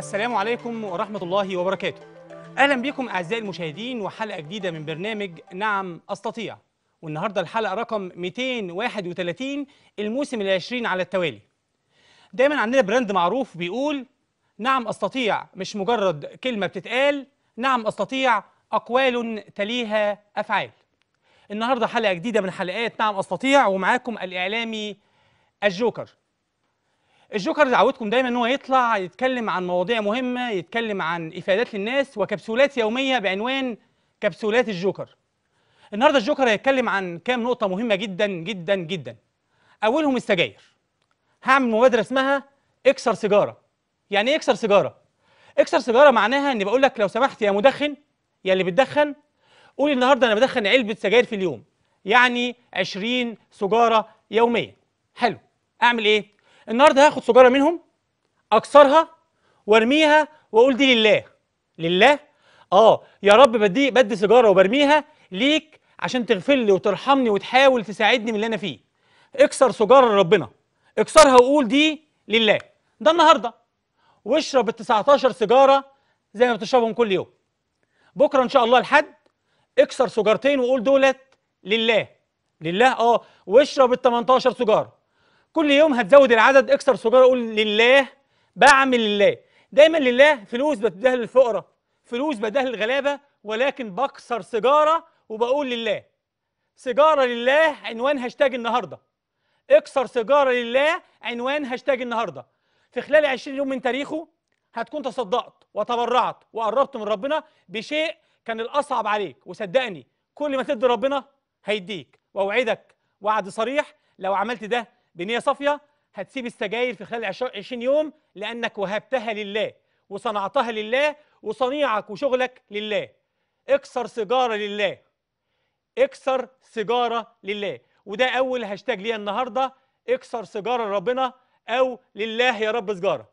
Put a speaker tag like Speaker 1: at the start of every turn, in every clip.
Speaker 1: السلام عليكم ورحمة الله وبركاته أهلا بكم أعزائي المشاهدين وحلقة جديدة من برنامج نعم أستطيع والنهاردة الحلقة رقم 231 الموسم العشرين على التوالي دايما عندنا براند معروف بيقول نعم أستطيع مش مجرد كلمة بتتقال نعم أستطيع أقوال تليها أفعال النهاردة حلقة جديدة من حلقات نعم أستطيع ومعاكم الإعلامي الجوكر الجوكر عودكم دايما ان هو يطلع يتكلم عن مواضيع مهمه يتكلم عن افادات للناس وكبسولات يوميه بعنوان كبسولات الجوكر النهارده الجوكر هيتكلم عن كام نقطه مهمه جدا جدا جدا اولهم السجاير هعمل مبادره اسمها اكسر سيجاره يعني ايه اكسر سيجاره اكسر سيجاره معناها اني بقول لك لو سمحت يا مدخن يا اللي بتدخن قول النهارده انا بدخن علبه سجاير في اليوم يعني 20 سجاره يوميا حلو اعمل ايه النهارده هاخد سجاره منهم اكسرها وارميها واقول دي لله لله اه يا رب بدي بدي سجاره وبرميها ليك عشان تغفر لي وترحمني وتحاول تساعدني من اللي انا فيه اكسر سجاره لربنا اكسرها وقول دي لله ده النهارده واشرب ال 19 سيجاره زي ما بتشربهم كل يوم بكره ان شاء الله الحد اكسر سجارتين وقول دولت لله لله اه واشرب ال 18 سجاره كل يوم هتزود العدد اكسر سجاره قول لله بعمل لله دايما لله فلوس بديها للفقراء فلوس بديها للغلابه ولكن بكسر سيجاره وبقول لله سيجاره لله عنوان هاشتاج النهارده اكسر سيجاره لله عنوان هاشتاج النهارده في خلال 20 يوم من تاريخه هتكون تصدقت وتبرعت وقربت من ربنا بشيء كان الاصعب عليك وصدقني كل ما تدي ربنا هيديك واوعدك وعد صريح لو عملت ده بنيه صافيه هتسيب السجاير في خلال 20 يوم لانك وهبتها لله وصنعتها لله وصنيعك وشغلك لله اكسر سيجاره لله اكسر سيجاره لله وده اول هاشتاج ليا النهارده اكسر سيجاره لربنا او لله يا رب سيجاره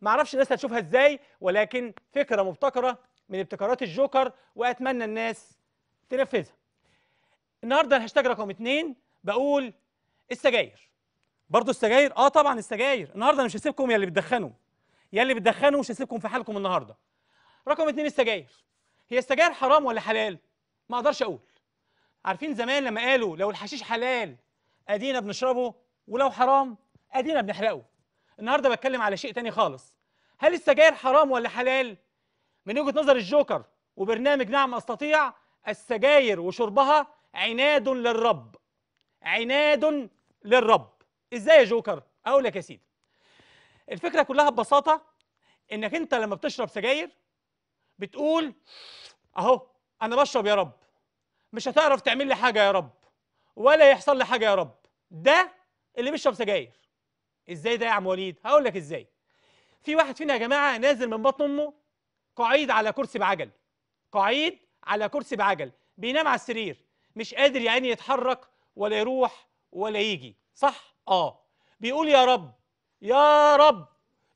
Speaker 1: معرفش الناس هتشوفها ازاي ولكن فكره مبتكره من ابتكارات الجوكر واتمنى الناس تنفذها النهارده الهاشتاج رقم اتنين بقول السجاير برضه السجاير اه طبعا السجاير النهارده انا مش هسيبكم يا اللي بتدخنوا يا اللي بتدخنوا مش هسيبكم في حالكم النهارده رقم اتنين السجاير هي السجاير حرام ولا حلال ما اقدرش اقول عارفين زمان لما قالوا لو الحشيش حلال ادينا بنشربه ولو حرام ادينا بنحرقه النهارده بتكلم على شيء تاني خالص هل السجاير حرام ولا حلال من وجهه نظر الجوكر وبرنامج نعم استطيع السجاير وشربها عناد للرب عناد للرب ازاي يا جوكر اقول لك يا سيدي الفكره كلها ببساطه انك انت لما بتشرب سجاير بتقول اهو انا بشرب يا رب مش هتعرف تعمل لي حاجه يا رب ولا يحصل لي حاجه يا رب ده اللي بيشرب سجاير ازاي ده يا عم وليد هقول لك ازاي في واحد فينا يا جماعه نازل من بطن امه قعيد على كرسي بعجل قعيد على كرسي بعجل بينام على السرير مش قادر يعني يتحرك ولا يروح ولا يجي صح اه بيقول يا رب يا رب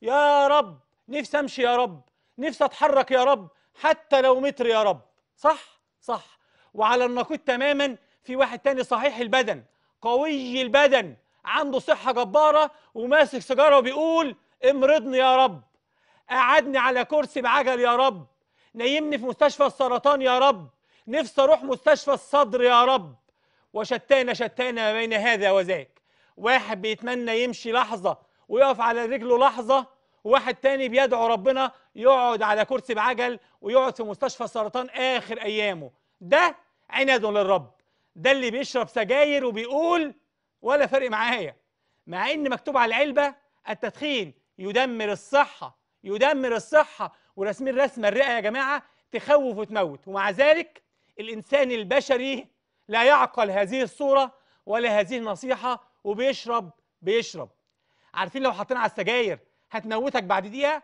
Speaker 1: يا رب نفسي امشي يا رب نفسي اتحرك يا رب حتى لو متر يا رب صح صح وعلى النقيض تماما في واحد تاني صحيح البدن قوي البدن عنده صحه جباره وماسك سيجاره وبيقول امرضني يا رب قعدني على كرسي بعجل يا رب نيمني في مستشفى السرطان يا رب نفسي اروح مستشفى الصدر يا رب وشتانا شتانا ما بين هذا وذاك واحد بيتمنى يمشي لحظة ويقف على رجله لحظة وواحد تاني بيدعو ربنا يقعد على كرسي بعجل ويقعد في مستشفى سرطان آخر أيامه ده عناد للرب ده اللي بيشرب سجاير وبيقول ولا فرق معايا مع ان مكتوب على العلبة التدخين يدمر الصحة يدمر الصحة ورسمين رسمة الرئة يا جماعة تخوف وتموت ومع ذلك الإنسان البشري لا يعقل هذه الصورة ولا هذه النصيحة وبيشرب بيشرب عارفين لو حطينا على السجاير هتموتك بعد دقيقه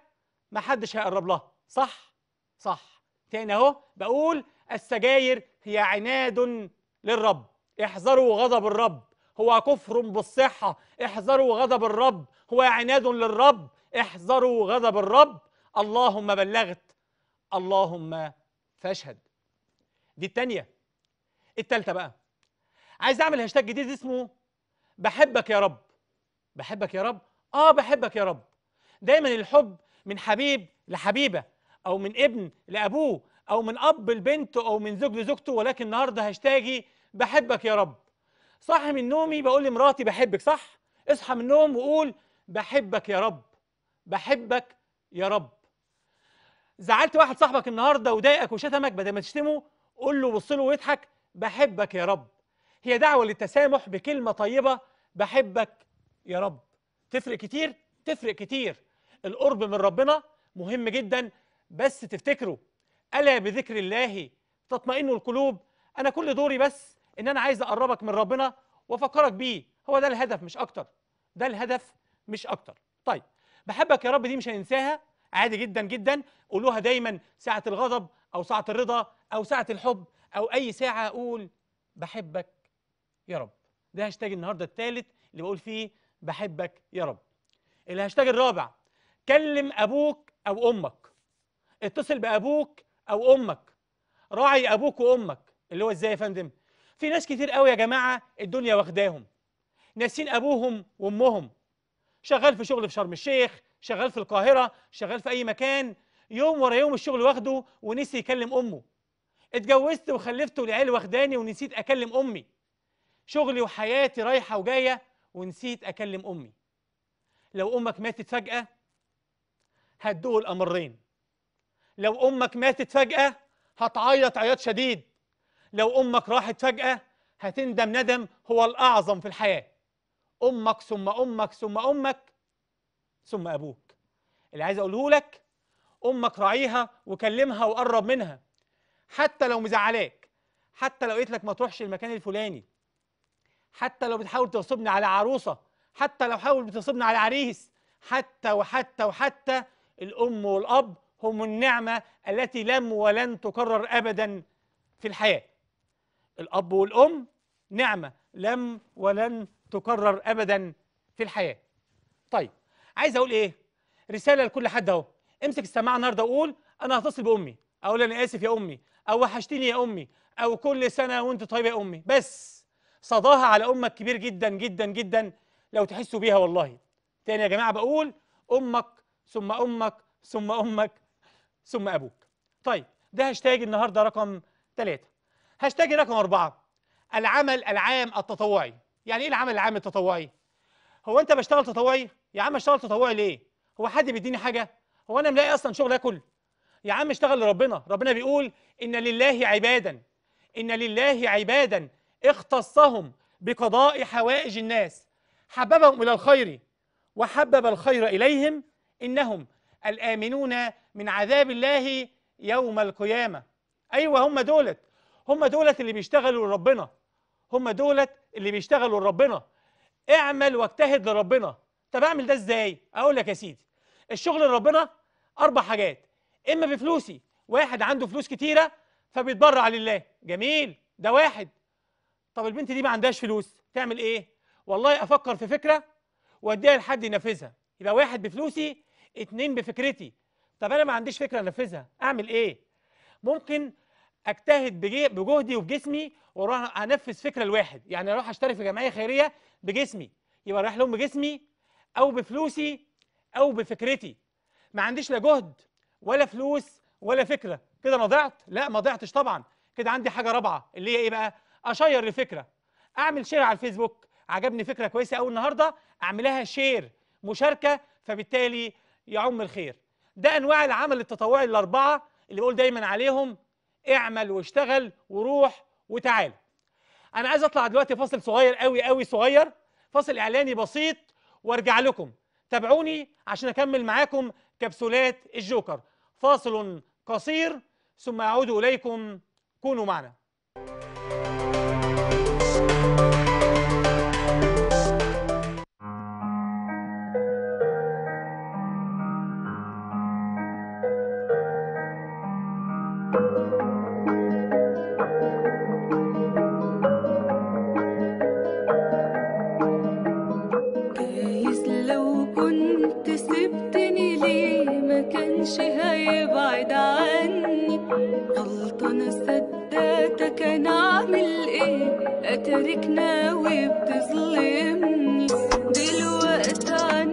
Speaker 1: محدش هيقرب لها صح صح تاني اهو بقول السجاير هي عناد للرب احذروا غضب الرب هو كفر بالصحه احذروا غضب الرب هو عناد للرب احذروا غضب الرب اللهم بلغت اللهم فاشهد دي التانية التالتة بقى عايز اعمل هاشتاج جديد اسمه بحبك يا رب بحبك يا رب اه بحبك يا رب دايما الحب من حبيب لحبيبه او من ابن لابوه او من اب لبنته او من زوج لزوجته ولكن النهارده هاشتاجي بحبك يا رب صاحي من نومي بقول لمراتي بحبك صح اصحى من النوم وقول بحبك يا رب بحبك يا رب زعلت واحد صاحبك النهارده وضايقك وشتمك بدل ما تشتمه قول له بص له ويضحك بحبك يا رب هي دعوه للتسامح بكلمه طيبه بحبك يا رب تفرق كتير تفرق كتير القرب من ربنا مهم جدا بس تفتكروا الا بذكر الله تطمئن القلوب انا كل دوري بس ان انا عايز اقربك من ربنا وافكرك بيه هو ده الهدف مش اكتر ده الهدف مش اكتر طيب بحبك يا رب دي مش هننساها عادي جدا جدا قولوها دايما ساعه الغضب او ساعه الرضا او ساعه الحب او اي ساعه اقول بحبك يا رب ده هاشتاج النهارده الثالث اللي بقول فيه بحبك يا رب الهاشتاج الرابع كلم ابوك او امك اتصل بابوك او امك راعي ابوك وامك اللي هو ازاي يا فندم في ناس كتير قوي يا جماعه الدنيا واخداهم ناسين ابوهم وامهم شغال في شغل في شرم الشيخ شغال في القاهره شغال في اي مكان يوم ورا يوم الشغل واخده ونسي يكلم امه اتجوزت وخلفت والعيال واخداني ونسيت اكلم امي شغلي وحياتي رايحه وجايه ونسيت اكلم امي لو امك ماتت فجاه هتدوق الامرين لو امك ماتت فجاه هتعيط عياط شديد لو امك راحت فجاه هتندم ندم هو الاعظم في الحياه امك ثم امك ثم امك ثم ابوك اللي عايز اقوله لك امك راعيها وكلمها وقرب منها حتى لو مزعلاك حتى لو قلت لك ما تروحش المكان الفلاني حتى لو بتحاول تغصبني على عروسة حتى لو حاول بتغصبني على عريس حتى وحتى وحتى الأم والأب هم النعمة التي لم ولن تكرر أبدا في الحياة الأب والأم نعمة لم ولن تكرر أبدا في الحياة طيب عايز أقول إيه رسالة لكل حد أهو امسك السماعة النهاردة وقول أنا هتصل بأمي أقول أنا آسف يا أمي أو وحشتيني يا أمي أو كل سنة وأنت طيبة يا أمي بس صداها على أمك كبير جدا جدا جدا لو تحسوا بيها والله تاني يا جماعة بقول أمك ثم أمك ثم أمك ثم أبوك طيب ده هاشتاج النهاردة رقم ثلاثة هاشتاج رقم أربعة العمل العام التطوعي يعني إيه العمل العام التطوعي؟ هو أنت بشتغل تطوعي؟ يا عم اشتغل تطوعي ليه؟ هو حد بيديني حاجة؟ هو أنا ملاقي أصلا شغل آكل؟ يا عم اشتغل لربنا ربنا بيقول إن لله عبادا إن لله عبادا اختصهم بقضاء حوائج الناس حببهم إلى الخير وحبب الخير إليهم إنهم الآمنون من عذاب الله يوم القيامة أيوة هم دولت هم دولت اللي بيشتغلوا لربنا هم دولت اللي بيشتغلوا لربنا اعمل واجتهد لربنا طب اعمل ده ازاي اقول لك يا سيدي الشغل لربنا اربع حاجات اما بفلوسي واحد عنده فلوس كتيره فبيتبرع لله جميل ده واحد طب البنت دي ما عندهاش فلوس تعمل ايه والله افكر في فكره واديها لحد ينفذها يبقى واحد بفلوسي اتنين بفكرتي طب انا ما عنديش فكره انفذها اعمل ايه ممكن اجتهد بجهدي وبجسمي واروح انفذ فكره لواحد يعني اروح اشتري في جمعيه خيريه بجسمي يبقى رايح لهم بجسمي او بفلوسي او بفكرتي ما عنديش لا جهد ولا فلوس ولا فكره كده انا ضعت لا ما ضعتش طبعا كده عندي حاجه رابعه اللي هي ايه بقى اشير لفكره اعمل شير على الفيسبوك عجبني فكره كويسه قوي النهارده اعملها شير مشاركه فبالتالي يعم الخير ده انواع العمل التطوعي الاربعه اللي بقول دايما عليهم اعمل واشتغل وروح وتعال انا عايز اطلع دلوقتي فاصل صغير قوي قوي صغير فاصل اعلاني بسيط وارجع لكم تابعوني عشان اكمل معاكم كبسولات الجوكر فاصل قصير ثم اعود اليكم كونوا معنا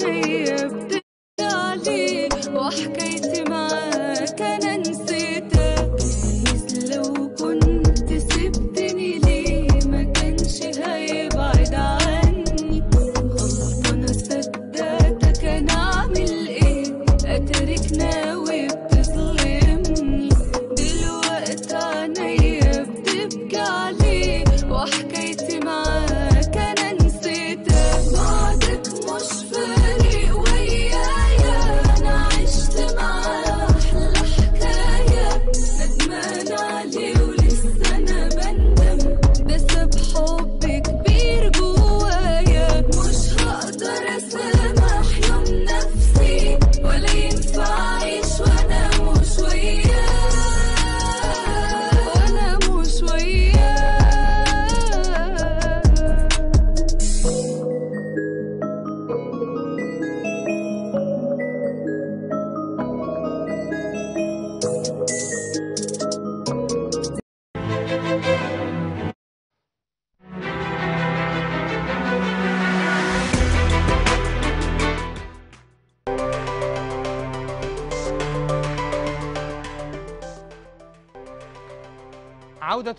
Speaker 1: see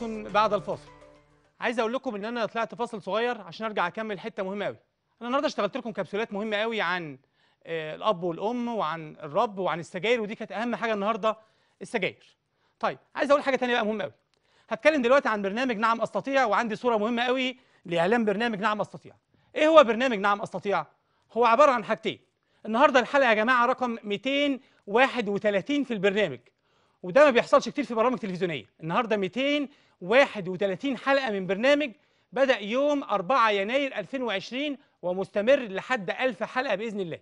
Speaker 1: بعد الفاصل عايز اقول لكم ان انا طلعت فاصل صغير عشان ارجع اكمل حته مهمه قوي انا النهارده اشتغلت لكم كبسولات مهمه قوي عن آه، الاب والام وعن الرب وعن السجاير ودي كانت اهم حاجه النهارده السجاير طيب عايز اقول حاجه ثانيه بقى مهمه قوي هتكلم دلوقتي عن برنامج نعم استطيع وعندي صوره مهمه قوي لاعلان برنامج نعم استطيع ايه هو برنامج نعم استطيع هو عباره عن حاجتين النهارده الحلقه يا جماعه رقم 231 في البرنامج وده ما بيحصلش كتير في برامج تلفزيونيه النهارده 200 31 حلقة من برنامج بدأ يوم 4 يناير 2020 ومستمر لحد 1000 حلقة بإذن الله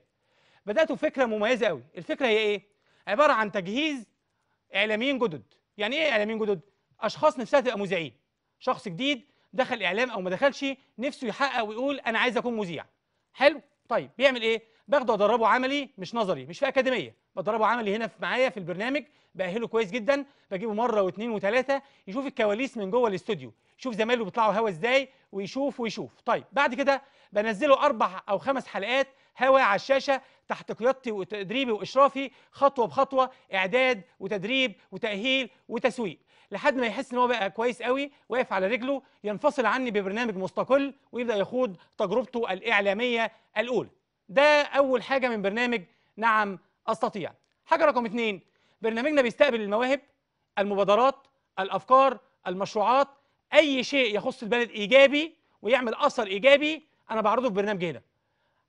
Speaker 1: بدأت بفكرة مميزة قوي الفكرة هي إيه؟ عبارة عن تجهيز إعلاميين جدد يعني إيه إعلاميين جدد؟ أشخاص نفسها تبقى مذيعين شخص جديد دخل إعلام أو ما دخلش نفسه يحقق ويقول أنا عايز أكون مذيع حلو؟ طيب بيعمل إيه؟ باخده أدربه عملي مش نظري مش في أكاديمية بضربه عملي هنا في معايا في البرنامج باهله كويس جدا بجيبه مره واثنين وثلاثه يشوف الكواليس من جوه الاستوديو يشوف زمايله بيطلعوا هوا ازاي ويشوف ويشوف طيب بعد كده بنزله اربع او خمس حلقات هوا على الشاشه تحت قيادتي وتدريبي واشرافي خطوه بخطوه اعداد وتدريب وتاهيل وتسويق لحد ما يحس ان هو بقى كويس قوي واقف على رجله ينفصل عني ببرنامج مستقل ويبدا يخوض تجربته الاعلاميه الاولى ده اول حاجه من برنامج نعم استطيع حاجه رقم اثنين برنامجنا بيستقبل المواهب المبادرات الافكار المشروعات اي شيء يخص البلد ايجابي ويعمل اثر ايجابي انا بعرضه في برنامج هنا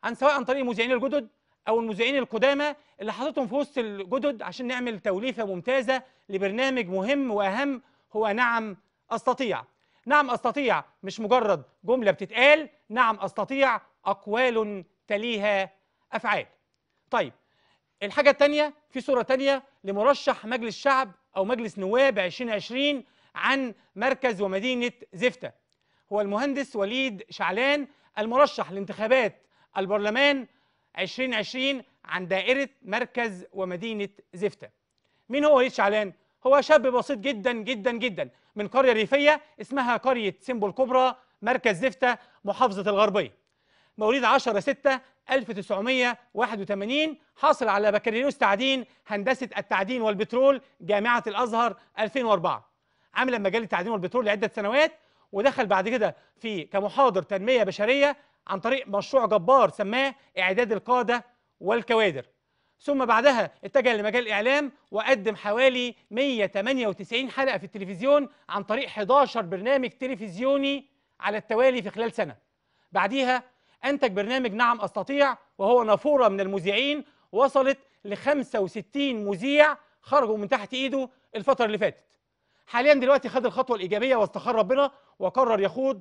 Speaker 1: عن سواء عن طريق المذيعين الجدد او المذيعين القدامى اللي حاططهم في وسط الجدد عشان نعمل توليفه ممتازه لبرنامج مهم واهم هو نعم استطيع نعم استطيع مش مجرد جمله بتتقال نعم استطيع اقوال تليها افعال طيب الحاجة التانية في صورة تانية لمرشح مجلس شعب أو مجلس نواب 2020 عن مركز ومدينة زفتة هو المهندس وليد شعلان المرشح لانتخابات البرلمان 2020 عن دائرة مركز ومدينة زفتة مين هو وليد شعلان؟ هو شاب بسيط جدا جدا جدا من قرية ريفية اسمها قرية سيمبو الكبرى مركز زفتة محافظة الغربية مواليد 10 6 1981 حصل على بكالوريوس تعدين هندسة التعدين والبترول جامعة الأزهر 2004 عمل مجال التعدين والبترول لعدة سنوات ودخل بعد كده في كمحاضر تنمية بشرية عن طريق مشروع جبار سماه إعداد القادة والكوادر ثم بعدها اتجه لمجال الإعلام وقدم حوالي 198 حلقة في التلفزيون عن طريق 11 برنامج تلفزيوني على التوالي في خلال سنة بعديها أنتج برنامج نعم أستطيع وهو نافورة من المذيعين وصلت ل 65 مذيع خرجوا من تحت إيده الفترة اللي فاتت حاليا دلوقتي خد الخطوة الإيجابية واستخار ربنا وقرر يخوض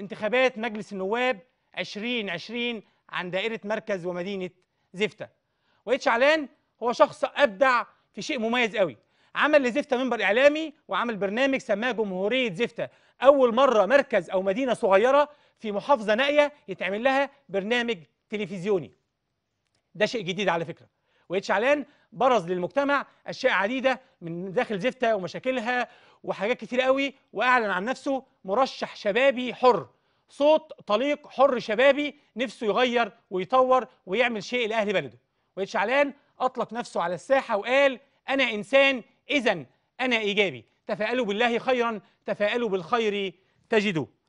Speaker 1: انتخابات مجلس النواب 2020 عن دائرة مركز ومدينة زفتة وإتش علان هو شخص أبدع في شيء مميز قوي عمل لزفتة منبر إعلامي وعمل برنامج سماه جمهورية زفتة أول مرة مركز أو مدينة صغيرة في محافظة نائية يتعمل لها برنامج تلفزيوني ده شيء جديد على فكرة ويتش علان برز للمجتمع أشياء عديدة من داخل زفتة ومشاكلها وحاجات كتير قوي وأعلن عن نفسه مرشح شبابي حر صوت طليق حر شبابي نفسه يغير ويطور ويعمل شيء لأهل بلده ويتش علان أطلق نفسه على الساحة وقال أنا إنسان إذا أنا إيجابي تفائلوا بالله خيرا تفائلوا بالخير تجدوه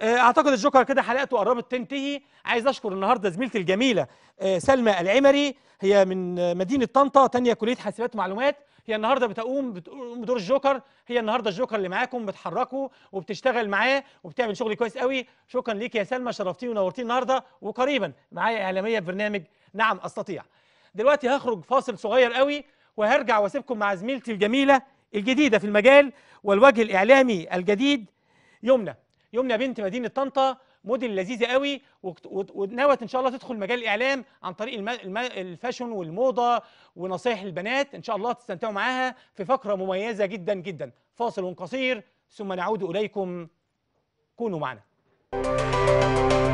Speaker 1: آه، اعتقد الجوكر كده حلقته قربت تنتهي عايز اشكر النهارده زميلتي الجميله آه، سلمى العمري هي من مدينه طنطا تانية كليه حاسبات ومعلومات هي النهارده بتقوم بدور الجوكر هي النهارده الجوكر اللي معاكم بتحركه وبتشتغل معاه وبتعمل شغل كويس قوي شكرا ليك يا سلمى شرفتيني ونورتيني النهارده وقريبا معايا اعلاميه في برنامج نعم استطيع دلوقتي هخرج فاصل صغير قوي وهرجع واسيبكم مع زميلتي الجميله الجديده في المجال والوجه الاعلامي الجديد يمنى يمنى بنت مدينه طنطا موديل لذيذه قوي وناوت ان شاء الله تدخل مجال الاعلام عن طريق الفاشن والموضه ونصايح البنات ان شاء الله تستمتعوا معاها في فقره مميزه جدا جدا فاصل قصير ثم نعود اليكم كونوا معنا